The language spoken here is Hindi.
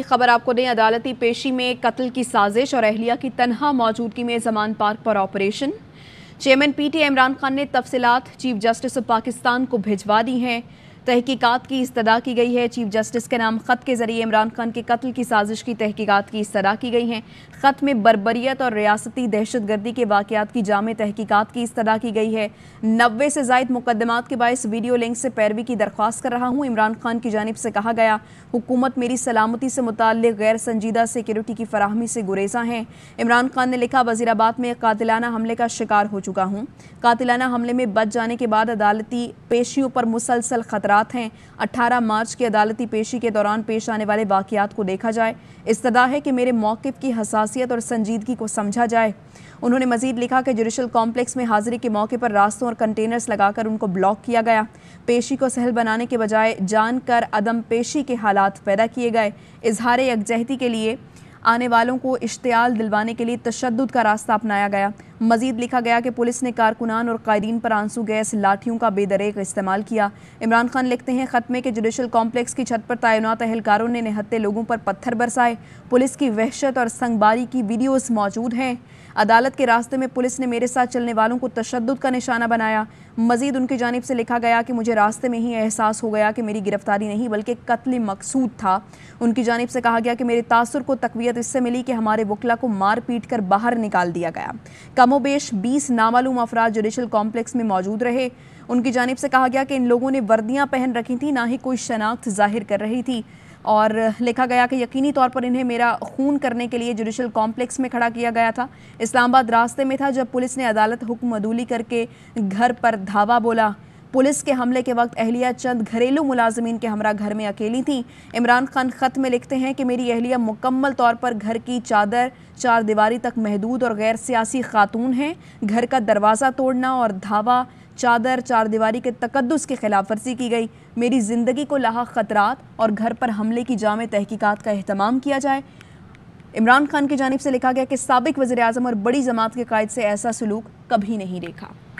खबर आपको दें अदालती पेशी में कत्ल की साजिश और अहलिया की तनहा मौजूदगी में जमान पार्क पर operation chairman PT Imran Khan ने तफसीत चीफ जस्टिस ऑफ पाकिस्तान को भिजवा दी हैं तहकीकात की इस्तः की गई है चीफ जस्टिस के नाम ख़त के ज़रिए इमरान खान के कत्ल की साजिश की तहकीकात की इस्तः की गई हैं ख़त में बरबरीत और रियासती दहशत गर्दी के वाक़ात की जाम तहकीकात की इस्तः की गई है नबे से जायद मुकदमात के बायस वीडियो लिंक से पैरवी की दरख्वास्त कर रहा हूँ इमरान खान की जानब से कहा गया हुकूमत मेरी सलामती से मुतल गैर संजीदा सिक्योरिटी की फराहमी से गुरेजा है इमरान खान ने लिखा वजीराबाद में कातिलाना हमले का शिकार हो चुका हूँ कातिलाना हमले में बच जाने के बाद अदालती पेशियों पर मुसलसल खतरा करात हैं 18 मार्च की अदालती पेशी के दौरान पेश आने वाले वाक़ात को देखा जाए इस्तदा है कि मेरे मौकफ़ की हसासियत और संजीदगी को समझा जाए उन्होंने मजीद लिखा कि जुडिशल कॉम्प्लेक्स में हाजिरी के मौके पर रास्तों और कंटेनर्स लगाकर उनको ब्लॉक किया गया पेशी को सहल बनाने के बजाय जानकर अदम पेशी के हालात पैदा किए गए इजहार यकजहती के लिए आने वालों को इश्तियाल दिलवाने के लिए तशद का रास्ता अपनाया गया मजीद लिखा गया कि पुलिस ने कारकुनान और कायदीन पर आंसू गैस लाठियों का बेदरेक इस्तेमाल किया इमरान खान लिखते हैं ख़त्मे के जुडिशल कॉम्प्लेक्स की छत पर तैनात अहलकारों ने निहत्ते लोगों पर पत्थर बरसाए पुलिस की वहशत और संगबारी की वीडियोज़ मौजूद हैं अदालत के रास्ते में पुलिस ने मेरे साथ चलने वालों को तशद का निशाना बनाया मजीद उनकी जानब से लिखा गया कि मुझे रास्ते में ही एहसास हो गया कि मेरी गिरफ्तारी नहीं बल्कि कत्ल मकसूद था उनकी जानब से कहा गया कि मेरे तासर को तकवीत इससे मिली कि हमारे वकला को मार पीट कर बाहर निकाल दिया गया कम कमोबेश 20 नामालूम अफराद जुडिशल कॉम्प्लेक्स में मौजूद रहे उनकी जानब से कहा गया कि इन लोगों ने वर्दियां पहन रखी थी ना ही कोई शनाख्त जाहिर कर रही थी और लिखा गया कि यकीनी तौर पर इन्हें मेरा खून करने के लिए जुडिशल कॉम्प्लेक्स में खड़ा किया गया था इस्लामाबाद रास्ते में था जब पुलिस ने अदालत हुक्म अदूली करके घर पर धावा बोला पुलिस के हमले के वक्त अहलिया चंद घरेलू मुलाजमीन के हमरा घर में अकेली थीं इमरान खान ख़त में लिखते हैं कि मेरी अहलिया मुकम्मल तौर पर घर की चादर चार दीवारी तक महदूद और गैर सियासी खातून हैं घर का दरवाज़ा तोड़ना और धावा चादर चार दीवारी के तकदस की खिलाफ वर्जी की गई मेरी ज़िंदगी को लाहा ख़तरात और घर पर हमले की जाम तहकीक़ात का अहतमाम किया जाए इमरान खान की जानब से लिखा गया कि सबक वज़ी अजम और बड़ी जमात के कायद से ऐसा सलूक कभी नहीं देखा